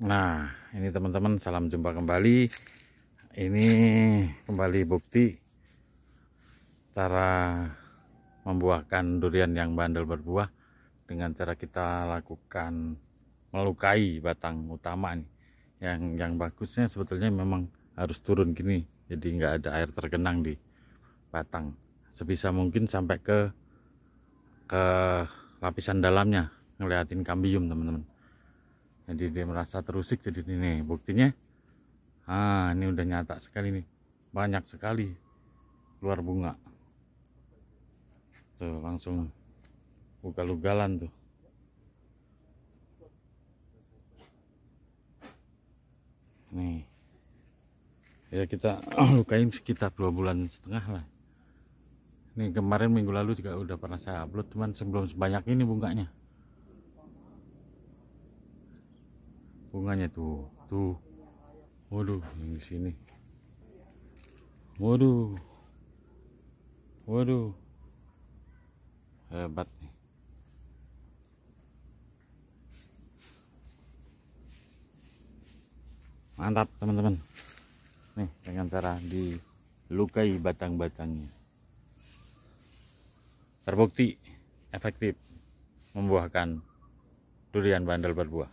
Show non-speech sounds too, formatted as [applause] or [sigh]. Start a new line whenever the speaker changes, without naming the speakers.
Nah, ini teman-teman, salam jumpa kembali. Ini kembali bukti cara membuahkan durian yang bandel berbuah dengan cara kita lakukan melukai batang utama nih. Yang yang bagusnya sebetulnya memang harus turun gini, jadi nggak ada air tergenang di batang. Sebisa mungkin sampai ke ke lapisan dalamnya ngeliatin kambium teman-teman jadi dia merasa terusik jadi ini buktinya ah ini udah nyata sekali nih banyak sekali keluar bunga tuh langsung buka lugalan tuh nih ya kita [clears throat] lukain sekitar dua bulan setengah lah ini kemarin minggu lalu juga udah pernah saya upload cuman sebelum sebanyak ini bunganya bunganya tuh tuh waduh yang di sini waduh waduh hebat nih mantap teman-teman nih dengan cara dilukai batang-batangnya terbukti efektif membuahkan durian bandel berbuah